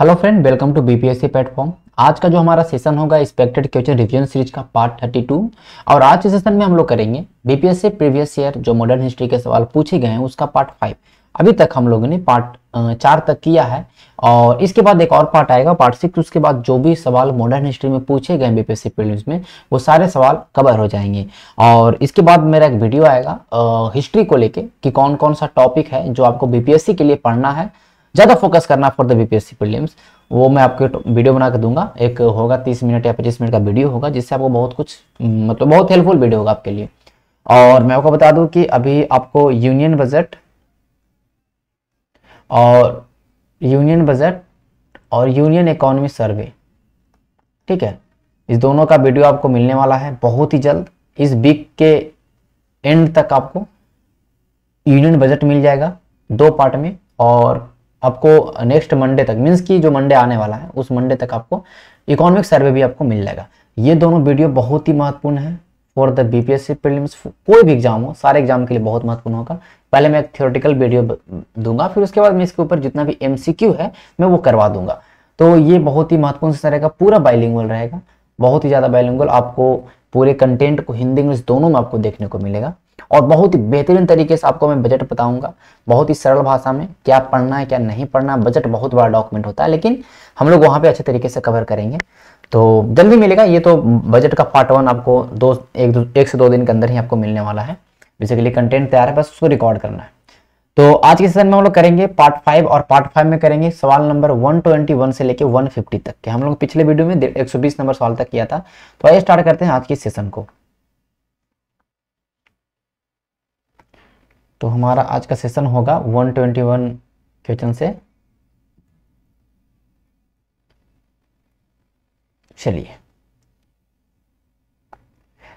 Hello friend welcome to BPSC platform आज का जो हमारा सेशन होगा एक्सपेक्टेड क्वेश्चन रिवीजन सीरीज का पार्ट 32 और आज के सेशन में हम लोग करेंगे बीपीएससी प्रीवियस ईयर जो मॉडर्न हिस्ट्री के सवाल पूछे गए हैं उसका पार्ट फाइव अभी तक हम लोगों ने पार्ट चार तक किया है और इसके बाद एक और पार्ट आएगा पार्ट सिक्स उसके बाद जो भी सवाल मॉडर्न हिस्ट्री में पूछे गए बीपीएससी प्रीवियस में वो सारे सवाल कवर हो जाएंगे और इसके बाद मेरा एक वीडियो आएगा हिस्ट्री को लेकर कि कौन कौन सा टॉपिक है जो आपको बीपीएससी के लिए पढ़ना है ज़्यादा फोकस करना फॉर द बीपीएससी प्रीलिम्स वो मैं आपको वीडियो बना के दूंगा एक होगा तीस मिनट या पच्चीस मिनट का वीडियो होगा जिससे आपको बहुत कुछ मतलब बहुत हेल्पफुल वीडियो होगा आपके लिए और मैं आपको बता दूं कि अभी आपको यूनियन बजट और यूनियन बजट और यूनियन इकोनॉमी सर्वे ठीक है इस दोनों का वीडियो आपको मिलने वाला है बहुत ही जल्द इस वीक के एंड तक आपको यूनियन बजट मिल जाएगा दो पार्ट में और आपको नेक्स्ट मंडे तक मीन्स की जो मंडे आने वाला है उस मंडे तक आपको इकोनॉमिक सर्वे भी आपको मिल जाएगा ये दोनों वीडियो बहुत ही महत्वपूर्ण है फॉर द बीपीएससी प्रीलिम्स कोई भी एग्जाम हो सारे एग्जाम के लिए बहुत महत्वपूर्ण होगा पहले मैं एक थियोरटिकल वीडियो दूंगा फिर उसके बाद मैं इसके ऊपर जितना भी एमसीक्यू है मैं वो करवा दूंगा तो ये बहुत ही महत्वपूर्ण से रहेगा पूरा बाइलिंग रहेगा बहुत ही ज़्यादा बाइलिंग आपको पूरे कंटेंट को हिंदी इंग्लिश दोनों में आपको देखने को मिलेगा और बहुत ही बेहतरीन तरीके से आपको मैं बजट बताऊंगा बहुत ही सरल भाषा में क्या पढ़ना है क्या नहीं पढ़ना बजट बहुत बड़ा डॉक्यूमेंट होता है लेकिन हम लोग वहाँ पर अच्छे तरीके से कवर करेंगे तो जल्दी मिलेगा ये तो बजट का पार्ट वन आपको दो एक दो एक से दो दिन के अंदर ही आपको मिलने वाला है बेसिकली कंटेंट तैयार है बस उसको रिकॉर्ड करना है तो आज के सेशन में हम लोग करेंगे पार्ट फाइव और पार्ट फाइव में करेंगे सवाल नंबर 121 से लेके 150 तक के हम लोग पिछले वीडियो में 120 नंबर सवाल तक किया था तो आइए स्टार्ट करते हैं आज के सेशन को तो हमारा आज का सेशन होगा 121 क्वेश्चन से चलिए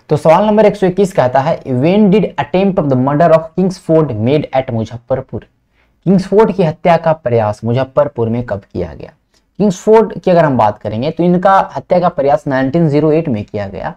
तो सवाल नंबर 121 कहता है when did attempt of the murder of Kingsford made at Muzaffarpur Kingsford की हत्या का प्रयास मुजफ्फरपुर में कब किया गया किंग्स फोर्ड की अगर हम बात करेंगे तो इनका हत्या का प्रयास 1908 में किया गया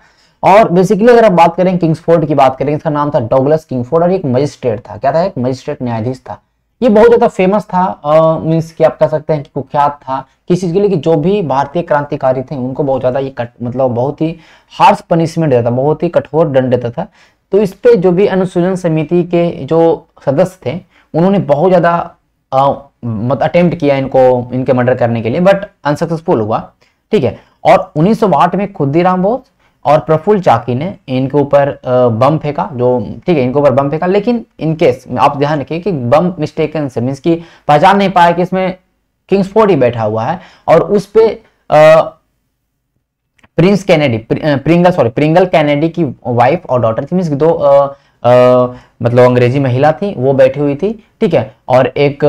और बेसिकली अगर आप बात करें किंग्सफोर्ड की बात करें इसका नाम था डोगलस किंगफोर्ड और एक मजिस्ट्रेट था क्या था एक मजिस्ट्रेट न्यायाधीश था ये बहुत ज्यादा फेमस था मीन्स कि आप कह सकते हैं कि कुख्यात था किसी चीज के लिए कि जो भी भारतीय क्रांतिकारी थे उनको बहुत ज्यादा ये कट मतलब बहुत ही हार्श पनिशमेंट देता था बहुत ही कठोर दंड देता था तो इस पे जो भी अनुसूचन समिति के जो सदस्य थे उन्होंने बहुत ज्यादा मत अटेम्प्ट किया इनको इनके मर्डर करने के लिए बट अनसक्सेसफुल हुआ ठीक है और उन्नीस में खुद्दीराम बोस और प्रफुल्ल चाकी ने इनके ऊपर बम फेंका जो ठीक है इनके ऊपर बम फेंका लेकिन इनकेस आप ध्यान रखिए कि बम मिस्टेकन से मीन्स की पहचान नहीं पाया कि इसमें किंग्सफोर्ड ही बैठा हुआ है और उस पर prince Kennedy Pringle sorry Pringle Kennedy की वाइफ और डॉटर थी मीन्स दो आ, आ, मतलब अंग्रेजी महिला थी वो बैठी हुई थी ठीक है और एक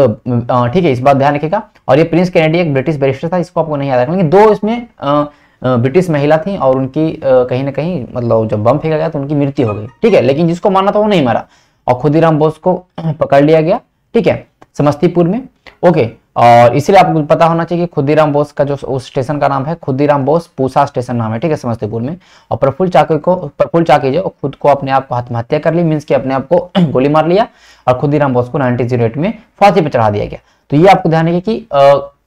ठीक है इस बात ध्यान रखिएगा और ये प्रिंस कैनेडी एक ब्रिटिश बैरिस्टर था इसको आपको नहीं याद रखना दो इसमें आ, ब्रिटिश महिला थी और उनकी कहीं ना कहीं मतलब जब बम फेंका गया तो उनकी मृत्यु हो गई ठीक है लेकिन जिसको मारना था वो नहीं मारा और खुदीराम बोस को पकड़ लिया गया ठीक है समस्तीपुर में ओके और इसलिए आपको पता होना चाहिए कि खुदीराम बोस का जो उस स्टेशन का नाम है खुदीराम बोस पूसा स्टेशन नाम है ठीक है समस्तीपुर में और प्रफुल्ल चाके को प्रफुल्ल चाकी जो खुद को अपने आप को आत्महत्या कर ली मीन्स कि अपने आप को गोली मार लिया और खुदीराम बोस को एट में फांसी पर चढ़ा दिया गया तो ये आपको ध्यान रखिए कि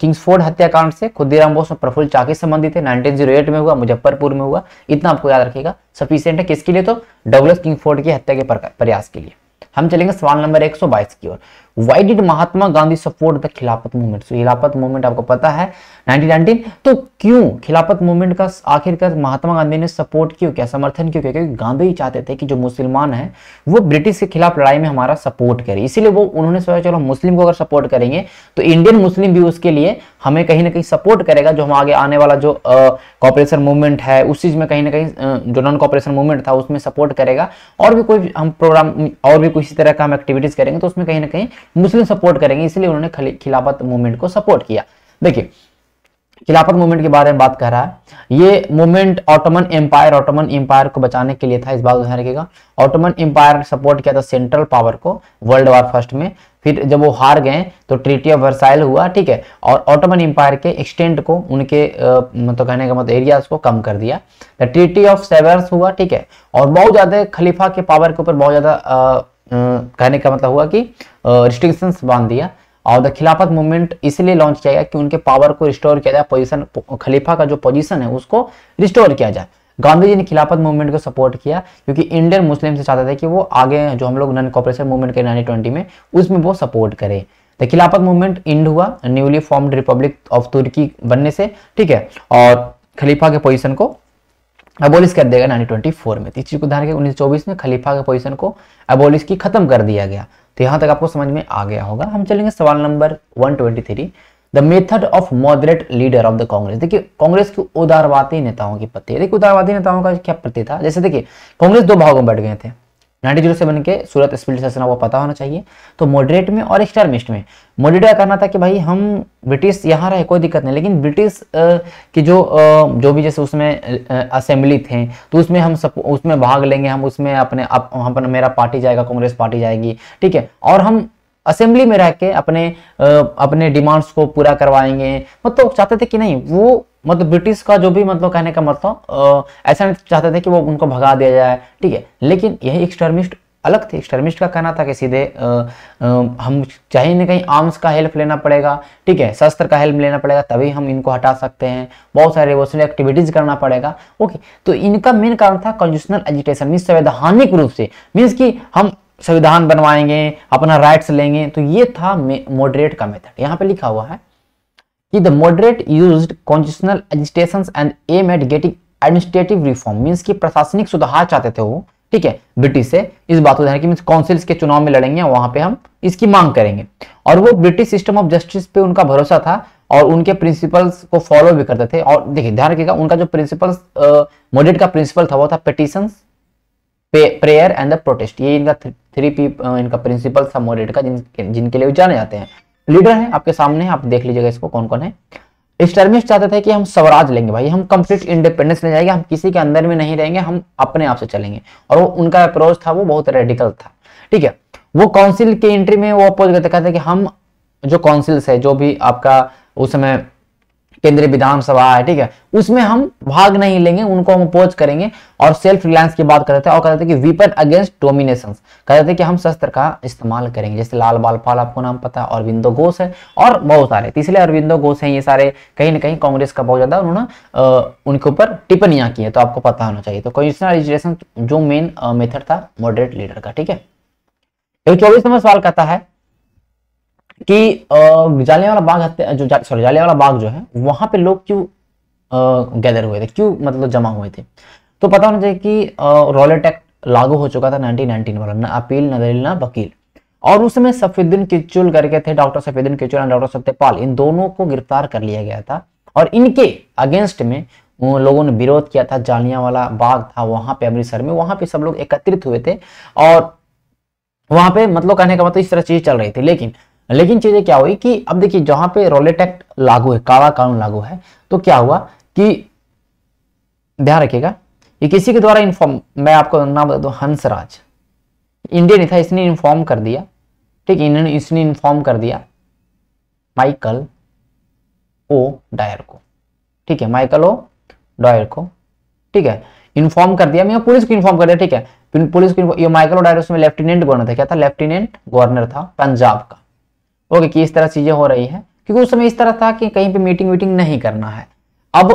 किंग्सफोर्ड हत्याकांड से खुदीराम बोस और प्रफुल्ल चाके संबंधित है नाइनटीन जीरो एट में हुआ मुजफ्फरपुर में हुआ इतना आपको याद रखेगा सफिशियंट है किसके लिए तो डबल किंगफोर्ड की हत्या के प्रयास के लिए हम चलेंगे सवाल नंबर 122 की ओर why did Mahatma Gandhi support the Khilafat movement so Khilafat movement आपको पता है 1919 तो क्यों खिलाफत मूवमेंट का आखिरकार महात्मा गांधी ने सपोर्ट क्यों किया समर्थन क्यों किया क्योंकि गांधी चाहते थे कि जो मुसलमान है वो ब्रिटिश के खिलाफ लड़ाई में हमारा सपोर्ट करे इसीलिए वो उन्होंने सोचा चलो मुस्लिम को अगर सपोर्ट करेंगे तो इंडियन मुस्लिम भी उसके लिए हमें कहीं ना कहीं सपोर्ट करेगा जो हम आगे आने वाला जो कॉपरेशन मूवमेंट है उस चीज में कहीं ना कहीं जो नॉन कॉपरेशन मूवमेंट था उसमें सपोर्ट करेगा और भी कोई हम प्रोग्राम और भी कुछ तरह का हम एक्टिविटीज करेंगे तो उसमें कहीं ना कहीं मुस्लिम सपोर्ट करेंगे इसलिए उन्होंने खिलाफत मूवमेंट को सपोर्ट किया देखिए खिलाफत मूवमेंट के बारे में बात कर रहा है ये movement Ottoman empire Ottoman empire को बचाने के लिए था इस बात ध्यान रखिएगा ऑटोमन एम्पायर ने सपोर्ट किया था सेंट्रल पावर को वर्ल्ड वार फर्स्ट में फिर जब वो हार गए तो ट्रीटी ऑफ वर्साइल हुआ ठीक है और ऑटोमन एम्पायर के एक्सटेंट को उनके मतलब तो कहने का मतलब एरिया को कम कर दिया ट्रीटी ऑफ सेवर्स हुआ ठीक है और बहुत ज़्यादा खलीफा के पावर के ऊपर बहुत ज़्यादा कहने का मतलब हुआ कि रिस्ट्रिक्शन बांध दिया और द खिलाफत मूवमेंट इसलिए लॉन्च किया गया कि उनके पावर को रिस्टोर किया जाए पोजीशन खलीफा का जो पोजीशन है उसको रिस्टोर किया जाए गांधी जी ने खिलाफत मूवमेंट को सपोर्ट किया क्योंकि इंडियन मुस्लिम से चाहते थे कि वो आगे जो हम लोग नॉन कॉपरेशन मूवमेंट के नाइन ट्वेंटी में उसमें वो सपोर्ट करें द खिलाफत मूवमेंट इंड हुआ newly formed republic of Turkey बनने से ठीक है और खलीफा के पोजीशन को अबोलिस कर देगा 1924 में फोर में चीज़ को ध्यान रखिए 1924 में खलीफा के पोजीशन को अबोलिस की खत्म कर दिया गया तो यहाँ तक आपको समझ में आ गया होगा हम चलेंगे सवाल number 123 the method of moderate leader of the Congress देखिए कांग्रेस के उदारवादी नेताओं की पत्ती देखिए उदारवादी नेताओं का क्या पत्ती था जैसे देखिए कांग्रेस दो भागों में बढ़ गए थे नाइनटी के सूरत स्पीड सेशन आपको पता होना चाहिए तो मॉडरेट में और एक्सटर्मिस्ट में मॉडरेट का कहना था कि भाई हम ब्रिटिश यहाँ रहे कोई दिक्कत नहीं लेकिन ब्रिटिश की जो जो भी जैसे उसमें असेंबली थे तो उसमें हम सब उसमें भाग लेंगे हम उसमें अपने अप, हम अपना मेरा पार्टी जाएगा कांग्रेस पार्टी जाएगी ठीक है और हम असेंबली में रह के अपने अपने डिमांड्स को पूरा करवाएंगे मतलब तो चाहते थे कि नहीं वो मतलब ब्रिटिश का जो भी मतलब कहने का मतलब ऐसा नहीं चाहते थे कि वो उनको भगा दिया जाए ठीक है लेकिन यही एक्सटर्मिस्ट अलग थे एक्सटर्मिस्ट का कहना था कि सीधे आ, आ, हम चाहे ना कहीं आर्म्स का हेल्प लेना पड़ेगा ठीक है शस्त्र का हेल्प लेना पड़ेगा तभी हम इनको हटा सकते हैं बहुत सारे रिवोल्यूशनरी एक्टिविटीज़ करना पड़ेगा ओके तो इनका मेन कारण था कॉन्स्टिट्यूशनल एजिटेशन मीन संवैधानिक रूप से मीन्स कि हम संविधान बनवाएंगे अपना राइट्स लेंगे तो ये था मॉडरेट का मेथड यहाँ पे लिखा हुआ है कि the moderate use constitutional agitation and aim at getting administrative reform means की प्रशासनिक सुधार चाहते थे वो ठीक है ब्रिटिश से इस बात को ध्यान कि काउंसिल्स के चुनाव में लड़ेंगे वहां पे हम इसकी मांग करेंगे और वो ब्रिटिश सिस्टम ऑफ जस्टिस पे उनका भरोसा था और उनके प्रिंसिपल्स को फॉलो भी करते थे और देखिए ध्यान रखिएगा उनका जो प्रिंसिपल मॉडरेट का प्रिंसिपल था वो था petition prayer and the protest ये इनका थ्री पी इनका प्रिंसिपल था मॉडरेट का जिन, जिनके लिए जाने जाते हैं लीडर है आपके सामने आप देख लीजिएगा इसको कौन कौन है एक्सटर्मिस्ट चाहते थे कि हम स्वराज लेंगे भाई हम कंप्लीट इंडिपेंडेंस ले जाएंगे हम किसी के अंदर में नहीं रहेंगे हम अपने आप से चलेंगे और वो उनका अप्रोच था वो बहुत रेडिकल था ठीक है वो काउंसिल के एंट्री में वो अपोज करते कहते कि हम जो काउंसिल्स है जो भी आपका उस समय केंद्रीय विधानसभा है ठीक है उसमें हम भाग नहीं लेंगे उनको हम अपोज करेंगे और सेल्फ रिलायंस की बात करते हैं और कहते हैं कि वीपन अगेंस्ट डोमिनेशन कहते हैं कि हम शस्त्र का इस्तेमाल करेंगे जैसे लाल बाल पाल आपको नाम पता है अरविंदो घोष है और बहुत सारे तीसरे अरविंदो घोष है ये सारे कहीं ना कहीं कांग्रेस का बहुत ज्यादा उन्होंने उनके ऊपर टिप्पणियां की है तो आपको पता होना चाहिए तो कंडीशनल जो मेन मेथड था मॉडरेट लीडर का ठीक है चौबीस नंबर सवाल कहता है कि वाला बाग हत्या जो जा, सॉरी जालियांवाला बाग जो है वहां पे लोग क्यों गैदर हुए थे क्यों मतलब जमा हुए थे तो पता होना चाहिए कि रॉलेट एक्ट लागू हो चुका था 1919 वाला ना अपील ना दलील ना वकील और उस समय सफेदीन किचुल करके थे डॉक्टर सफेदीन किचुल और डॉक्टर सत्यपाल इन दोनों को गिरफ्तार कर लिया गया था और इनके अगेंस्ट में उन लोगों ने विरोध किया था वाला बाग था वहां पे अमृतसर में वहां पे सब लोग एकत्रित हुए थे और वहां पे मतलब कहने का मतलब इस तरह चीज चल रही थी लेकिन लेकिन चीजें क्या हुई कि अब देखिए जहां पे रोलेट एक्ट लागू है काला कानून लागू है तो क्या हुआ कि ध्यान रखिएगा ये किसी के द्वारा इन्फॉर्म मैं आपको नाम बता दू हंसराज इंडियन था इसने इन्फॉर्म कर दिया ठीक इन्होंने इसने इन्फॉर्म कर दिया माइकल ओ डायर को ठीक है माइकल ओ डायर को ठीक है इन्फॉर्म कर दिया मैं पुलिस को इन्फॉर्म कर दिया ठीक है पुलिस को ये माइकल ओ डायर उसमें लेफ्टिनेंट गवर्नर था क्या था लेफ्टिनेंट गवर्नर था पंजाब का ओके कि इस तरह चीज़ें हो रही है क्योंकि उस समय इस तरह था कि कहीं पे मीटिंग वीटिंग नहीं करना है अब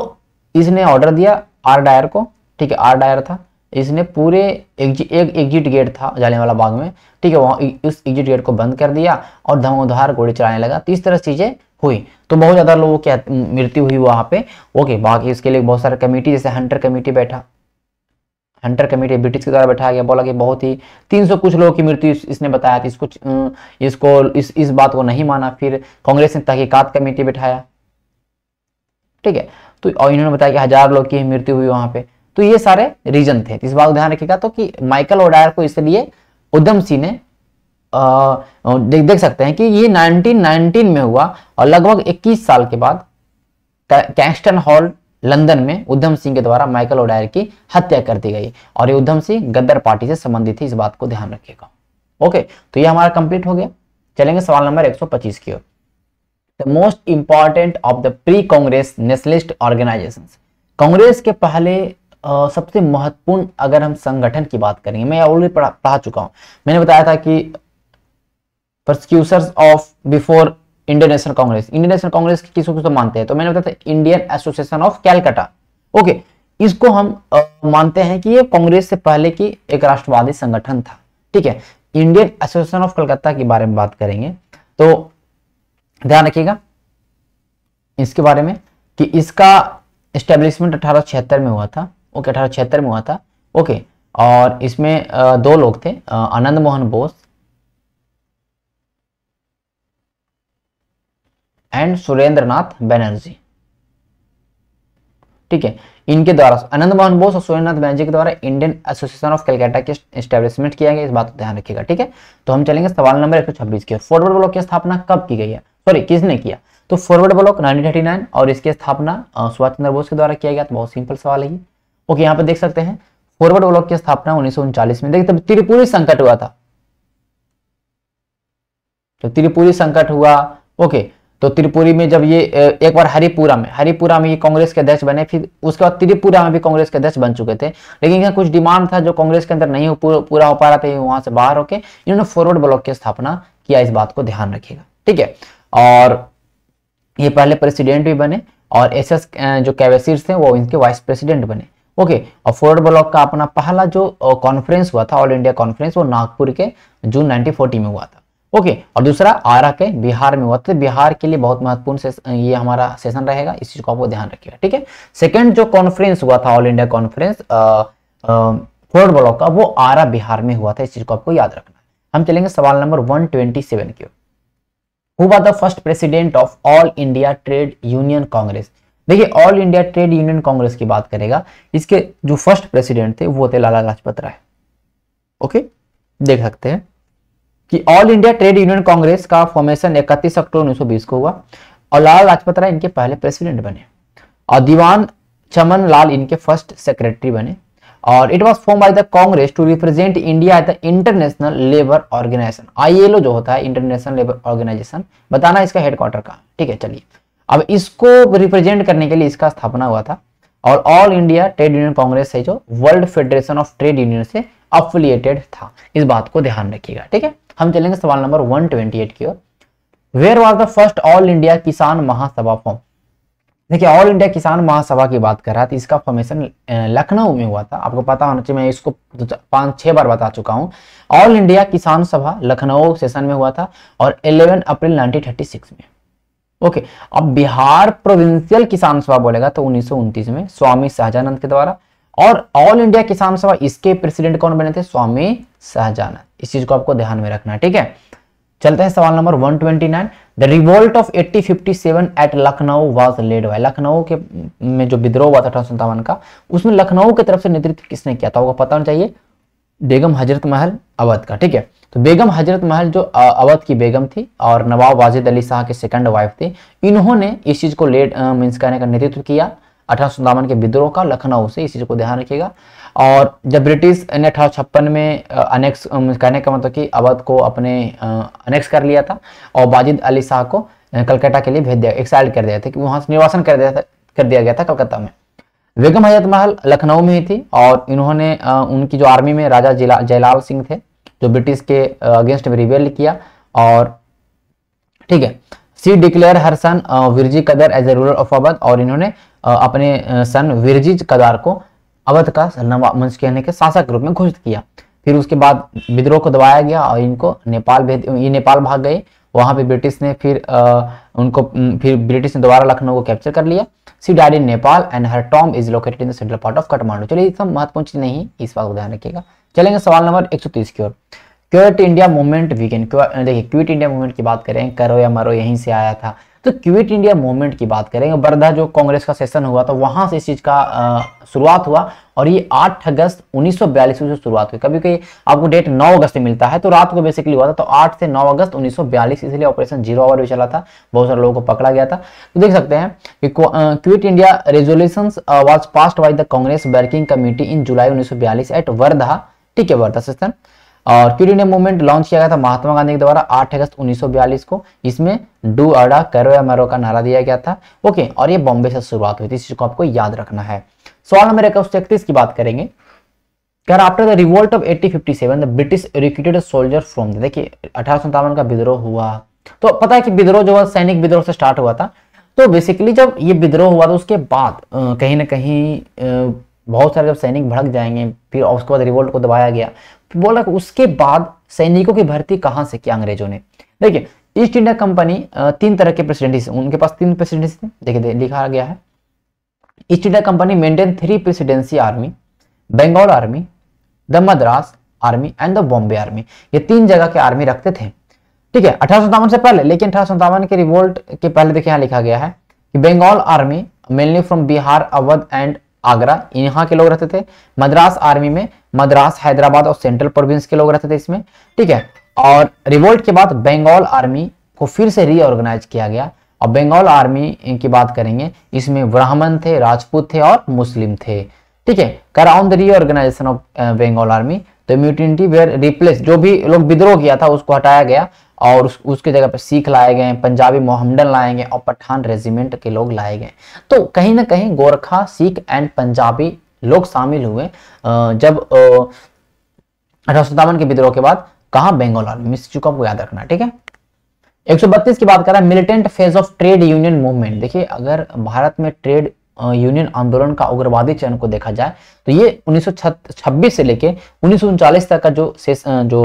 इसने ऑर्डर दिया आर डायर को ठीक है आर डायर था इसने पूरे एक एग्जिट गेट था जाने वाला बाग में ठीक है वहाँ उस एग्जिट गेट को बंद कर दिया और धमोधार गोली चलाने लगा तो इस तरह चीज़ें हुई तो बहुत ज़्यादा लोगों की मृत्यु हुई वहां पे ओके बाकी इसके लिए बहुत सारे कमेटी जैसे हंटर कमेटी बैठा हंटर कमेटी ब्रिटिश के द्वारा बैठाया गया बोला कि बहुत ही 300 कुछ लोगों की मृत्यु इस, इसने बताया इसको इसको इस इस बात को नहीं माना फिर कांग्रेस ने तहकीकात कमेटी बैठाया ठीक है तो और इन्होंने बताया कि हजार लोग की मृत्यु हुई वहां पे तो ये सारे रीजन थे इस बात को ध्यान रखिएगा तो कि माइकल ओडायर को इसलिए उधम सिंह ने देख देख सकते हैं कि ये 1919 में हुआ और लगभग 21 साल के बाद कैंस्टन हॉल लंदन में उधम सिंह के द्वारा माइकल ओडायर की हत्या कर दी गई और ये उधम सिंह गद्दर पार्टी से संबंधित थी इस बात को ध्यान रखिएगा ओके तो ये हमारा कंप्लीट हो गया चलेंगे सवाल नंबर 125 की ओर the most important of the pre Congress nationalist organisation Congress के पहले आ, सबसे महत्वपूर्ण अगर हम संगठन की बात करेंगे मैं ऑलरेडी पढ़ा, चुका हूं मैंने बताया था कि precursors of before Indian National Congress Indian National Congress किसको किसको मानते हैं तो मैंने बताया था Indian Association of Calcutta okay इसको हम मानते हैं कि ये कांग्रेस से पहले की एक राष्ट्रवादी संगठन था ठीक है इंडियन एसोसिएशन ऑफ कलकत्ता के बारे में बात करेंगे तो ध्यान रखिएगा इसके बारे में कि इसका इस्टेब्लिशमेंट अठारह में हुआ था ओके अठारह में हुआ था ओके और इसमें दो लोग थे आनंद मोहन बोस एंड सुरेंद्र नाथ बनर्जी ठीक है इनके द्वारा अनंत मोहन बोस और सूर्यनाथ बनर्जी के द्वारा इंडियन एसोसिएशन ऑफ कलकत्ता के स्टेब्लिशमेंट किया गया इस बात को ध्यान रखिएगा ठीक है तो हम चलेंगे सवाल नंबर एक सौ छब्बीस की फॉरवर्ड ब्लॉक की स्थापना कब की गई है सॉरी किसने किया तो फॉरवर्ड ब्लॉक 1939 और इसकी स्थापना सुभाष चंद्र बोस के द्वारा किया गया तो बहुत सिंपल सवाल है ओके यहाँ पर देख सकते हैं फॉरवर्ड ब्लॉक की स्थापना उन्नीस में देखिए तब त्रिपुरी संकट हुआ था तो त्रिपुरी संकट हुआ ओके तो त्रिपुरी में जब ये एक बार हरिपुरा में हरिपुरा में ये कांग्रेस के अध्यक्ष बने फिर उसके बाद त्रिपुरा में भी कांग्रेस के अध्यक्ष बन चुके थे लेकिन यहाँ कुछ डिमांड था जो कांग्रेस के अंदर नहीं हो पूरा हो पा रहा था वहां से बाहर होके इन्होंने फॉरवर्ड ब्लॉक की स्थापना किया इस बात को ध्यान रखिएगा ठीक है और ये पहले प्रेसिडेंट भी बने और एस एस जो कैवेसिर थे वो इनके वाइस प्रेसिडेंट बने ओके और फोर्ड ब्लॉक का अपना पहला जो कॉन्फ्रेंस हुआ था ऑल इंडिया कॉन्फ्रेंस वो नागपुर के जून नाइनटीन में हुआ था ओके और दूसरा आरा के बिहार में हुआ तो बिहार के लिए बहुत महत्वपूर्ण से, ये हमारा सेशन रहेगा इस चीज को आपको ध्यान रखिएगा ठीक है सेकेंड जो कॉन्फ्रेंस हुआ था All India conference Forward Bloc का वो आरा बिहार में हुआ था इस चीज को आपको याद रखना हम चलेंगे सवाल नंबर वन ट्वेंटी सेवन की हुआ the first president of All India Trade Union Congress देखिए All India Trade Union Congress की बात करेगा इसके जो फर्स्ट प्रेसिडेंट थे वो थे लाला लाजपत राय ओके देख सकते हैं कि All India Trade Union Congress का फॉर्मेशन इकतीस अक्टूबर उन्नीस को हुआ और लाल लाजपत राय इनके पहले प्रेसिडेंट बने और दीवान चमन लाल इनके फर्स्ट सेक्रेटरी बने और it was form by the Congress to represent India at the International Labour Organization ILO जो होता है इंटरनेशनल लेबर ऑर्गेनाइजेशन बताना इसका हेडक्वार्टर का ठीक है चलिए अब इसको रिप्रेजेंट करने के लिए इसका स्थापना हुआ था और All India Trade Union Congress है जो World Federation of trade Union से अफिलिएटेड था इस बात को ध्यान रखिएगा ठीक है हम चलेंगे सवाल नंबर 128 की ओर where was the first All India Kisan Mahasabha form देखिए ऑल इंडिया किसान महासभा की बात कर रहा था तो इसका फॉर्मेशन लखनऊ में हुआ था आपको पता होना चाहिए मैं इसको पांच छह बार बता चुका हूं ऑल इंडिया किसान सभा लखनऊ सेशन में हुआ था और 11 अप्रैल 1936 में ओके अब बिहार प्रोविंशियल किसान सभा बोलेगा तो उन्नीस में स्वामी सहजानंद के द्वारा और ऑल इंडिया किसान सभा इसके प्रेसिडेंट कौन बने थे स्वामी सहजानंद इस चीज को आपको ध्यान में रखना ठीक है चलते हैं सवाल number 129 the revolt of 1857 at Lucknow was led by Lucknow के में जो विद्रोह हुआ था अठारह का उसमें लखनऊ की तरफ से नेतृत्व किसने किया था आपको पता होना चाहिए बेगम हजरत महल अवध का ठीक है तो बेगम हजरत महल जो अवध की बेगम थी और नवाब वाजिद अली शाह के सेकंड वाइफ थे इन्होंने इस चीज को लेड मीन्स करने का नेतृत्व किया अठारह के विद्रोह का लखनऊ से इस चीज को ध्यान रखिएगा और जब ब्रिटिश ने अठारह में अनेक्स कहने का मतलब कि अवध को अपने अनेक्स कर लिया था और बाजिद अली शाह को कलकत्ता के लिए भेज दिया एक्साइल कर दिया था कि वहां से निर्वासन कर दिया था कर दिया गया था कलकत्ता में बेगम हजरत महल लखनऊ में ही थी और इन्होंने उनकी जो आर्मी में राजा जयलाल सिंह थे जो ब्रिटिश के अगेंस्ट में रिवेल किया और ठीक है सी declare her son Birjis Qadr as a ruler of Awadh और इन्होंने अपने सन विरजीज कदार को अवध का के यानी के शासक रूप में घोषित किया फिर उसके बाद विद्रोह को दबाया गया और इनको नेपाल भेज ये नेपाल भाग गए वहां पे ब्रिटिश ने फिर आ, उनको फिर ब्रिटिश ने दोबारा लखनऊ को कैप्चर कर लिया she died in Nepal and her tomb is located in the central part of Kathmandu चलिए ये सब महत्वपूर्ण चीज नहीं इस बात को ध्यान रखिएगा चलेंगे सवाल नंबर तीस की ओर क्विट इंडिया मूवमेंट वीकेंड देखिए क्विट इंडिया मूवमेंट की बात करें करो या मरो यहीं से आया था तो क्विट इंडिया मूवमेंट की बात करेंगे वर्धा जो कांग्रेस का सेशन हुआ था वहां से इस चीज का शुरुआत हुआ और ये 8 अगस्त 1942 में शुरुआत हुई कभी कभी आपको डेट 9 अगस्त मिलता है तो रात को बेसिकली हुआ था तो 8 से 9 अगस्त 1942 इसलिए ऑपरेशन जीरो आवर भी चला था बहुत सारे लोगों को पकड़ा गया था तो देख सकते हैं कि Quit India resolution was pass by the Congress Working Committee in July उन्नीस एट वर्धा ठीक है वर्धा सेशन और क्यूरी ने मूवमेंट लॉन्च किया गया था महात्मा गांधी के द्वारा 8 अगस्त 1942 को इसमें डू अडा करो या मरो का नारा दिया गया था ओके और ये बॉम्बे से शुरुआत हुई थी इस चीज को आपको याद रखना है सवाल नंबर एक की बात करेंगे after the revolt of fifty seven the British recruited soldier from देखिए अठारह का विद्रोह हुआ तो पता है कि विद्रोह जो है सैनिक विद्रोह से स्टार्ट हुआ था तो बेसिकली जब ये विद्रोह हुआ तो उसके बाद कहीं ना कहीं बहुत सारे जब सैनिक भड़क जाएंगे फिर उसके बाद रिवोल्ट को दबाया गया बोला उसके बाद सैनिकों की भर्ती कहां से किया अंग्रेजों ने देखिए ईस्ट इंडिया कंपनी तीन तरह के प्रेसिडेंसी उनके पास तीन प्रेसिडेंसी थे देखिए लिखा गया है East India Company maintain three presidency army Bengal army the Madras army and the Bombay army ये तीन जगह के आर्मी रखते थे ठीक है अठारह से पहले लेकिन अठारह के रिवोल्ट के पहले देखिए यहाँ लिखा गया है कि Bengal army mainly from Bihar Awadh and Agra यहाँ के लोग रहते थे मद्रास आर्मी में मद्रास हैदराबाद और सेंट्रल प्रोविंस के लोग रहते थे इसमें ठीक है और रिवोल्ट के बाद बंगाल आर्मी को फिर से रीऑर्गेनाइज किया गया और बंगाल आर्मी की बात करेंगे इसमें ब्राह्मण थे राजपूत थे और मुस्लिम थे ठीक है कराउन the reorganisation of Bengal army तो म्यूटिनिटी वेयर रिप्लेस जो भी लोग विद्रोह किया था उसको हटाया गया और उस, उसकी जगह पे सिख लाए गए पंजाबी मोहम्मदन लाए गए और पठान रेजिमेंट के लोग लाए गए तो कहीं ना कहीं गोरखा सिख एंड पंजाबी लोग शामिल हुए जब रसदामन के विद्रोह के बाद कहा बेंगोल में इस आपको याद रखना ठीक है 132 की बात कर रहा है militant phase of trade union movement देखिए अगर भारत में ट्रेड यूनियन आंदोलन का उग्रवादी चयन को देखा जाए तो ये उन्नीस से लेके उन्नीस तक का जो सेस जो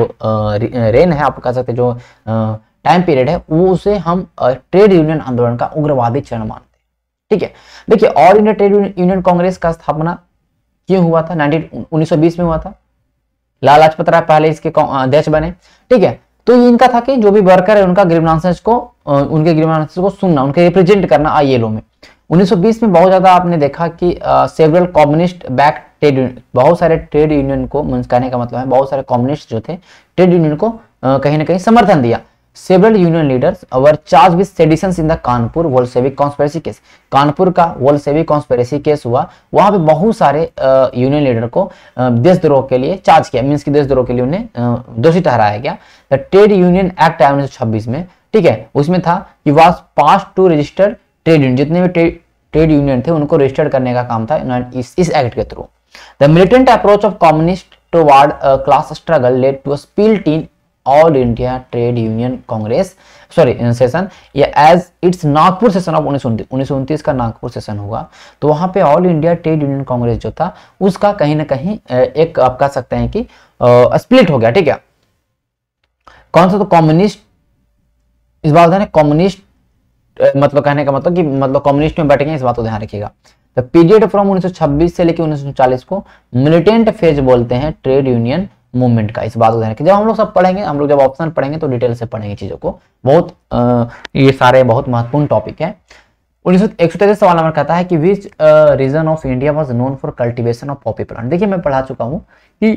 रेन है आप कह सकते जो टाइम पीरियड है वो उसे हम ट्रेड यूनियन आंदोलन का उग्रवादी चयन मानते हैं ठीक है देखिए All India Trade Union Congress का स्थापना क्यों हुआ था नाइनटीन में हुआ था लाल लाजपत राय पहले इसके अध्यक्ष बने ठीक है तो ये इनका था कि जो भी वर्कर है उनका ग्रीवनांसेस को उनके ग्रीवनांसेस को सुनना उनके रिप्रेजेंट करना आईएलओ में 1920 में बहुत ज़्यादा आपने देखा कि सेवरल कॉम्युनिस्ट बैक ट्रेड बहुत सारे ट्रेड यूनियन को कहने का मतलब है बहुत सारे कम्युनिस्ट जो थे ट्रेड यूनियन को कहीं ना कहीं समर्थन दिया several union leaders were charge with sedition in the Kanpur Bolshevik conspiracy case Kanpur का सेविक कॉन्स्पेरेसी केस हुआ वहां पे बहुत सारे यूनियन लीडर को देशद्रोह के लिए चार्ज किया मीन्स की देशद्रोह के लिए उन्हें दोषी ठहराया गया द ट्रेड यूनियन एक्ट आया उन्नीस में ठीक है उसमें था कि was pass to register trade union जितने भी ट्रेड यूनियन थे उनको रजिस्टर्ड करने का काम था इस, एक्ट के through the militant approach of communist toward class struggle led to splitting All India Trade Union Congress sorry session या as its Nagpur session of उन्नीस उन्नीस का नागपुर सेशन हुआ तो वहां पे All India Trade Union Congress जो था उसका कहीं ना कहीं एक आप कह सकते हैं कि स्प्लिट हो गया ठीक है कौन सा तो कम्युनिस्ट इस बार कम्युनिस्ट मतलब कहने का मतलब कि मतलब कम्युनिस्ट में बैठेंगे इस बात को ध्यान रखिएगा द पीरियड फ्रॉम 1926 से लेकर 1940 को मिलिटेंट फेज बोलते हैं ट्रेड यूनियन मूवमेंट का इस बात को ध्यान रखिए जब हम लोग सब पढ़ेंगे हम लोग जब ऑप्शन पढ़ेंगे तो डिटेल से पढ़ेंगे चीजों को बहुत आ, ये सारे बहुत महत्वपूर्ण टॉपिक है उन्नीस सौ सवाल नंबर कहता है कि which region of India was known for cultivation of poppy plant देखिए मैं पढ़ा चुका हूँ कि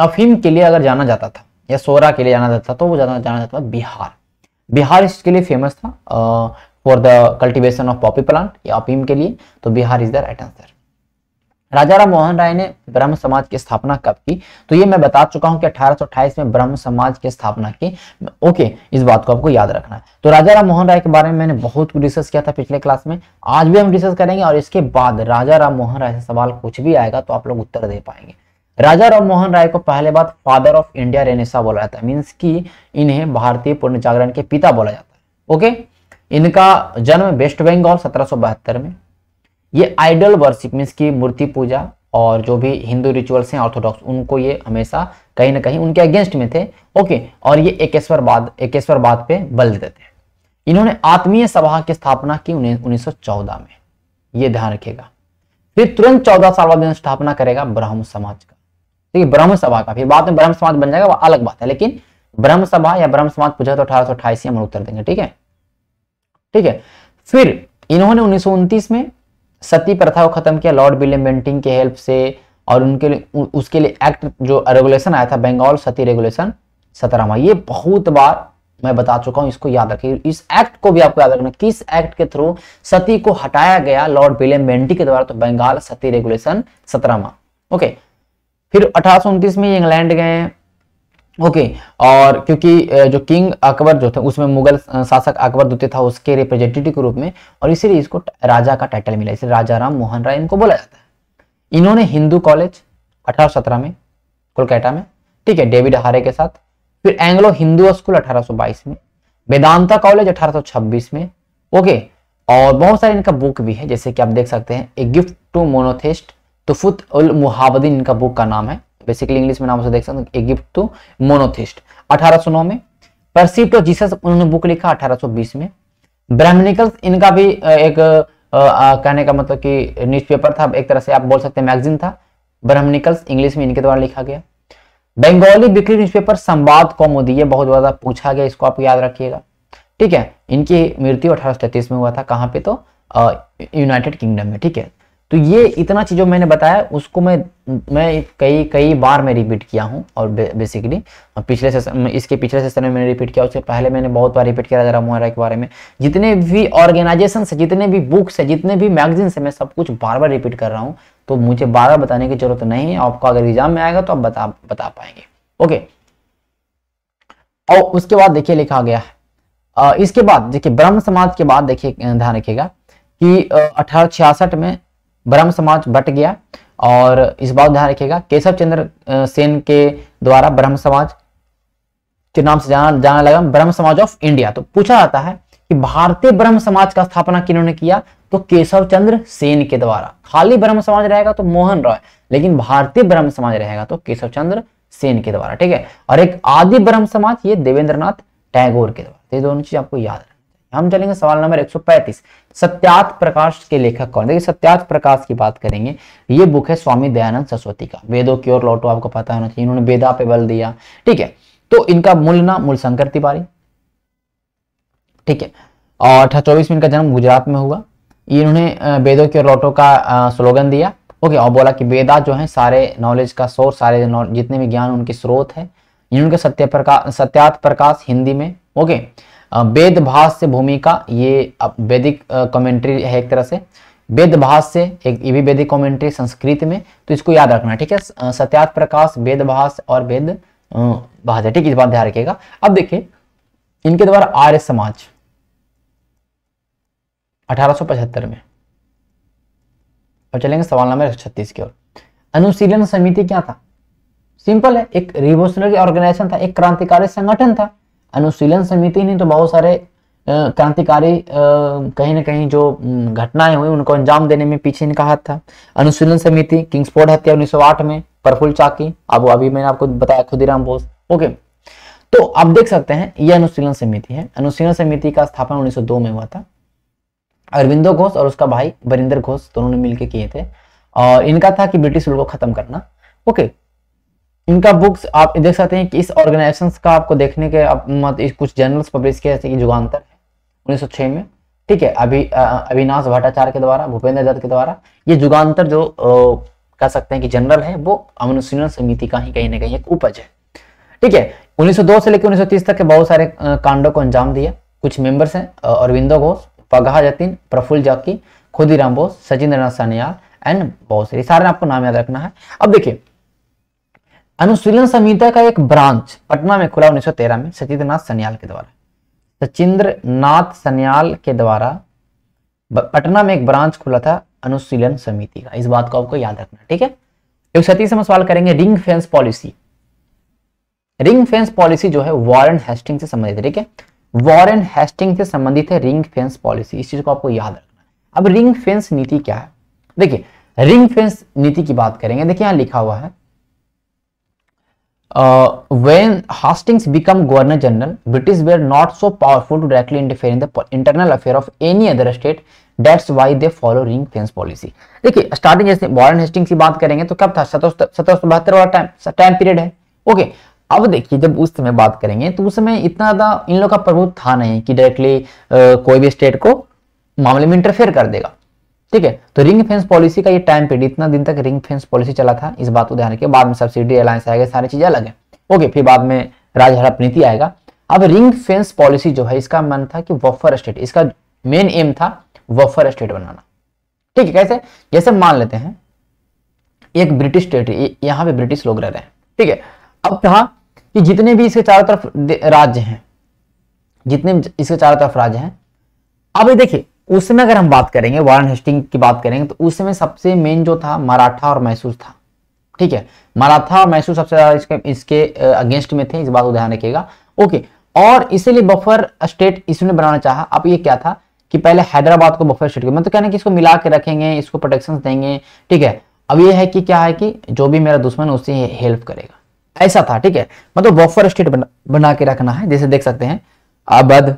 अफीम के लिए अगर जाना जाता था या सोरा के लिए जाना जाता था तो वो जाना जाना जाता था बिहार बिहार इसके लिए फेमस था for the cultivation of poppy plant या अपीम के लिए तो Bihar is the right answer Raja Ram Mohan Roy ने ब्रह्म समाज की स्थापना कब की तो ये मैं बता चुका हूं कि 1828 में ब्रह्म समाज की स्थापना की ओके इस बात को आपको याद रखना है तो राजा राम मोहन राय के बारे में मैंने बहुत कुछ डिस्कस किया था पिछले क्लास में आज भी हम डिस्कस करेंगे और इसके बाद राजा राम मोहन राय से सवाल कुछ भी आएगा तो आप लोग उत्तर दे पाएंगे राजा राम मोहन राय को पहले बार फादर ऑफ इंडिया रेनेसा बोला जाता है मीन्स की इन्हें भारतीय पूर्ण जागरण के पिता बोला जाता है ओके इनका जन्म वेस्ट बंगाल सत्रह में ये आइडल वर्शिप मीन्स की मूर्ति पूजा और जो भी हिंदू रिचुअल्स हैं ऑर्थोडॉक्स उनको ये हमेशा कहीं ना कहीं उनके अगेंस्ट में थे ओके और ये एकेश्वर बाद पे बल देते थे इन्होंने आत्मीय सभा की स्थापना की उन्नीस सौ में ये ध्यान रखेगा फिर तुरंत चौदह साल बाद स्थापना करेगा ब्राह्मण समाज का ठीक है ब्रह्म सभा का फिर बाद में ब्रह्म समाज बन जाएगा वो अलग बात है लेकिन ब्रह्म सभा या ब्रह्म समाज पूछा तो अठारह सौ अठाईस हम उत्तर देंगे ठीक है ठीक है फिर इन्होंने उन्नीस में सती प्रथा को खत्म किया लॉर्ड विलियम बेंटिंग के हेल्प से और उनके लिए उसके लिए एक्ट जो रेगुलेशन आया था बंगाल सती रेगुलेशन सतरा ये बहुत बार मैं बता चुका हूं इसको याद रखिए इस एक्ट को भी आपको याद रखना किस एक्ट के थ्रू सती को हटाया गया लॉर्ड विलियम बेंटी के द्वारा तो बंगाल सती रेगुलेशन सतरा ओके फिर अठारह में इंग्लैंड गए ओके okay, और क्योंकि जो किंग अकबर जो थे उसमें मुगल शासक अकबर द्वितीय था उसके रिप्रेजेंटेटिव के रूप में और इसीलिए इसको राजा का टाइटल मिला इसे राजा राम मोहन राय इनको बोला जाता है इन्होंने हिंदू कॉलेज अठारह में कोलकाता में ठीक है डेविड हारे के साथ फिर एंग्लो हिंदू स्कूल अठारह में वेदांता कॉलेज अठारह में ओके और बहुत सारे इनका बुक भी है जैसे कि आप देख सकते हैं ए गिफ्ट टू मोनोथेस्ट तो फुत उल मुहाबदीन इनका बुक का नाम है बेसिकली इंग्लिश में नाम से देख सकते हैं एगिप्त मोनोथिस्ट 1809 में परसिप्ट और जीसस उन्होंने बुक लिखा 1820 में ब्राह्मणिकल्स इनका भी एक आ, आ, कहने का मतलब कि न्यूज़पेपर था एक तरह से आप बोल सकते हैं मैगजीन था ब्रह्मनिकल्स इंग्लिश में इनके द्वारा लिखा गया बंगाली वीकली न्यूज़पेपर संवाद कौमुदी ये बहुत ज्यादा पूछा गया इसको आप याद रखिएगा ठीक है इनकी मृत्यु अठारह में हुआ था कहाँ पे तो यूनाइटेड किंगडम में ठीक है तो ये इतना चीज़ जो मैंने बताया उसको मैं मैं कई कई बार मैं रिपीट किया हूँ और बे, बेसिकली पिछले सेशन इसके पिछले सेशन में मैंने रिपीट किया उससे पहले मैंने बहुत बार रिपीट किया जरा मुहरा के बारे में जितने भी ऑर्गेनाइजेशन से जितने भी बुक्स है जितने भी मैगजीन से मैं सब कुछ बार बार रिपीट कर रहा हूँ तो मुझे बार बार बताने की जरूरत नहीं है आपका अगर एग्जाम में आएगा तो आप बता बता पाएंगे ओके और उसके बाद देखिए लिखा गया है इसके बाद देखिए ब्रह्म समाज के बाद देखिए ध्यान रखिएगा कि अठारह में ब्रह्म समाज बट गया और इस बात ध्यान रखिएगा केशव चंद्र सेन के द्वारा ब्रह्म समाज के नाम से जाना जाना लगा ब्रह्म समाज ऑफ इंडिया तो पूछा जाता है कि भारतीय ब्रह्म समाज का स्थापना किन्होंने किया तो केशव चंद्र सेन के द्वारा खाली ब्रह्म समाज रहेगा तो मोहन रॉय लेकिन भारतीय ब्रह्म समाज रहेगा तो केशव चंद्र सेन के द्वारा ठीक है और एक आदि ब्रह्म समाज ये देवेंद्रनाथ टैगोर के द्वारा तो ये दोनों चीज आपको याद रखना हम चलेंगे सवाल नंबर 135 सत्यात प्रकाश के लेखक कौन देखिए सत्यात प्रकाश की बात करेंगे ये बुक है स्वामी दयानंद सरस्वती का वेदों की ओर लौटो आपको पता होना चाहिए इन्होंने वेदा पे बल दिया ठीक है तो इनका मूल नाम शंकर तिवारी ठीक है और चौबीस में इनका जन्म गुजरात में हुआ इन्होंने वेदों की ओर लौटो का स्लोगन दिया ओके और बोला कि वेदा जो है सारे नॉलेज का सोर्स सारे जितने भी ज्ञान उनके स्रोत है इन्होंने सत्य प्रकाश सत्यात प्रकाश हिंदी में ओके वेद से भूमिका ये वैदिक कमेंट्री है एक तरह से वेद भाष्य एक ये भी वेदिक कॉमेंट्री संस्कृत में तो इसको याद रखना ठीक है सत्यात प्रकाश वेद भाष्य और वेद भाष्य ठीक इस बात ध्यान रखिएगा अब देखिए इनके द्वारा आर्य समाज 1875 में और चलेंगे सवाल नंबर छत्तीस की ओर अनुशीलन समिति क्या था सिंपल है एक रिवोल्यूशनरी ऑर्गेनाइजेशन था एक क्रांतिकारी संगठन था अनुशीलन समिति ने तो बहुत सारे क्रांतिकारी कहीं ना कहीं जो घटनाएं हुई उनको अंजाम देने में पीछे इनका हाथ था अनुशीलन समिति किंग्सफोर्ड हत्या 1908 में प्रफुल चाकी अब अभी मैंने आपको बताया खुदीराम बोस ओके तो आप देख सकते हैं यह अनुशीलन समिति है अनुशीलन समिति का स्थापना 1902 में हुआ था अरविंदो घोष और उसका भाई बरिंदर घोष दोनों ने मिलकर किए थे और इनका था कि ब्रिटिश रूल को खत्म करना ओके इनका बुक्स आप देख सकते हैं कि इस ऑर्गेनाइजेशन का आपको देखने के आप मत कुछ जर्नल्स पब्लिश किए जैसे कि जुगान्तर है उन्नीस में ठीक है अभी अविनाश भट्टाचार्य के द्वारा भूपेंद्र दत्त के द्वारा ये जुगान्तर जो कह सकते हैं कि जनरल है वो अनुशीलन समिति का ही कहीं ना कहीं एक उपज है ठीक है 1902 से लेकर 1930 तक के बहुत सारे कांडों को अंजाम दिया कुछ मेंबर्स हैं अरविंदो घोष पगहा जतिन प्रफुल्ल जाकी खुदीराम बोस सचिंद्रनाथ सान्याल एंड बहुत सारे सारे आपको नाम याद रखना है अब देखिए अनुशीलन संहिता का एक ब्रांच पटना में खुला 1913 में सचिंद्रनाथ सन्याल के द्वारा सचिंद्र नाथ सन्याल के द्वारा पटना में एक ब्रांच खुला था अनुशीलन समिति का इस बात को आपको याद रखना ठीक है एक सतीश हम सवाल करेंगे ring fence policy ring fence policy जो है वॉरेन हेस्टिंग से संबंधित है ठीक है वॉरेन हेस्टिंग से संबंधित है रिंग फेंस पॉलिसी इस चीज को आपको याद रखना अब रिंग फेंस नीति क्या है देखिए रिंग फेंस नीति की बात करेंगे देखिए यहां लिखा हुआ है Uh, when Hastings become Governor General, British were not so powerful to directly interfere in the internal affair of any other state. That's why they follow ring fence policy. देखिए starting जैसे Warren Hastings की बात करेंगे तो कब था सत्रह सौ बहत्तर वाला टाइम टाइम पीरियड है ओके okay. अब देखिए जब उस समय बात करेंगे तो उस समय इतना ज्यादा इन लोग का प्रभुत्व था नहीं कि डायरेक्टली कोई भी स्टेट को मामले में इंटरफेयर कर देगा ठीक है तो रिंग फेंस पॉलिसी का ये टाइम पीरियड इतना दिन तक रिंग फेंस पॉलिसी चला था इस बात को ध्यान रखिए बाद में सब्सिडी अलायंस आएगा सारी चीजें अलग है ओके फिर बाद में राजहड़प नीति आएगा अब रिंग फेंस पॉलिसी जो है इसका मन था कि वफर स्टेट इसका मेन एम था वफर स्टेट बनाना ठीक है कैसे जैसे मान लेते हैं एक ब्रिटिश स्टेट यहां पे ब्रिटिश लोग रह रहे हैं ठीक है अब कहा कि जितने भी इसके चारों तरफ राज्य हैं जितने इसके चारों तरफ राज्य हैं अब देखिए उस समय अगर हम बात करेंगे वारन हेस्टिंग की बात करेंगे तो उस समय सबसे मेन जो था मराठा और मैसूर था ठीक है मराठा और मैसूर सबसे ज्यादा इसके इसके अगेंस्ट में थे इस बात को ध्यान रखिएगा ओके और इसीलिए बफर स्टेट इसने बनाना चाहा अब ये क्या था कि पहले हैदराबाद को बफर स्टेट मतलब कहना कि इसको मिला के रखेंगे इसको प्रोटेक्शन देंगे ठीक है अब ये है कि क्या है कि जो भी मेरा दुश्मन उससे हेल्प करेगा ऐसा था ठीक है मतलब बफर स्टेट बना, बना के रखना है जैसे देख सकते हैं अवध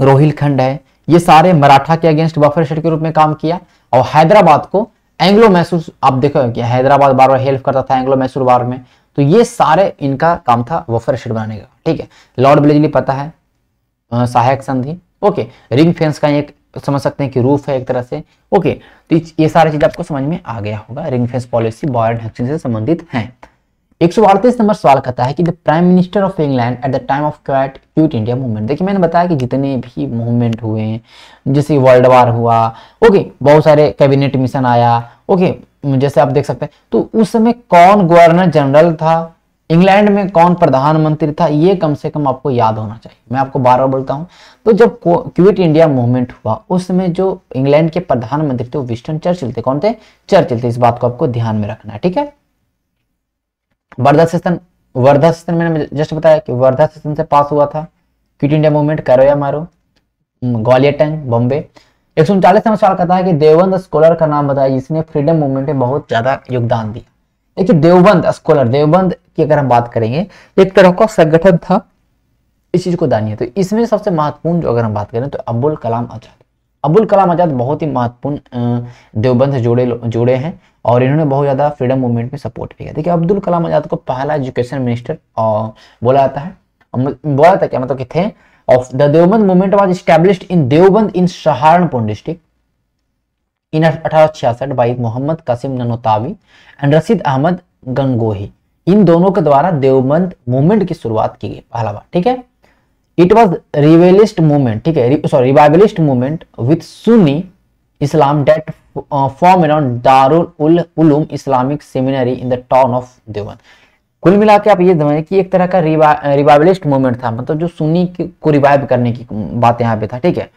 रोहिलखंड है ये सारे मराठा के अगेंस्ट बफर स्टेट के रूप में काम किया और हैदराबाद को एंग्लो मैसूर आप देखो कि हैदराबाद बार बार हेल्प करता था एंग्लो मैसूर बार में तो ये सारे इनका काम था वफर स्टेट बनाने का ठीक है लॉर्ड ब्लेजली पता है सहायक संधि ओके रिंग फेंस का एक समझ सकते हैं कि रूफ है एक तरह से ओके तो ये सारी चीज आपको समझ में आ गया होगा रिंग फेंस पॉलिसी बॉयर से संबंधित है एक नंबर सवाल कहता है कि the prime minister of England at the time of quite Quit India Movement देखिए मैंने बताया कि जितने भी मूवमेंट हुए हैं जैसे वर्ल्ड वार हुआ ओके बहुत सारे कैबिनेट मिशन आया ओके जैसे आप देख सकते हैं तो उस समय कौन गवर्नर जनरल था इंग्लैंड में कौन प्रधानमंत्री था ये कम से कम आपको याद होना चाहिए मैं आपको बार बार बोलता हूँ तो जब क्विट इंडिया मूवमेंट हुआ उस समय जो इंग्लैंड के प्रधानमंत्री थे वो विस्टन चर्चिल थे कौन थे चर्चिल थे इस बात को आपको ध्यान में रखना है ठीक है वर्धा सेशन वर्धा सेशन मैंने जस्ट बताया कि वर्धा सेशन से पास हुआ था क्विट इंडिया मूवमेंट करो या मारो ग्वालियर टैंक बॉम्बे एक सौ उनचालीस नंबर सवाल कहता है कि देवबंद स्कॉलर का नाम बताया जिसने फ्रीडम मूवमेंट में बहुत ज्यादा योगदान दिया देखिए देवबंद स्कॉलर देवबंद की अगर हम बात करेंगे एक तरह का संगठन था इस चीज को दानिए तो इसमें सबसे महत्वपूर्ण जो अगर हम बात करें तो अब्बुल कलाम आजाद अबुल कलाम आज़ाद बहुत ही महत्वपूर्ण देवबंद से जुड़े जुड़े हैं और इन्होंने बहुत ज़्यादा फ्रीडम मूवमेंट में सपोर्ट किया देखिए अब्दुल कलाम आज़ाद को पहला एजुकेशन मिनिस्टर बोला जाता है बोला जाता क्या मतलब कि थे of the Deoband movement was establish in Deoband in Saharanpur district in अठारह बाई मोहम्मद कसिम ननोतावी एंड रसीद अहमद गंगोही इन दोनों के द्वारा देवबंद मूवमेंट की शुरुआत की गई पहला बार ठीक है इट वॉज रिवेलिस्ट मूवमेंट ठीक है sorry revivalist movement with Sunni Islam that form in Darul Islamic seminary in the town of Deoband कुल मिला के आप ये समझें कि एक तरह का रिवाइवलिस्ट मूवमेंट था मतलब जो सुनी को रिवाइव करने की बात यहाँ पे था ठीक है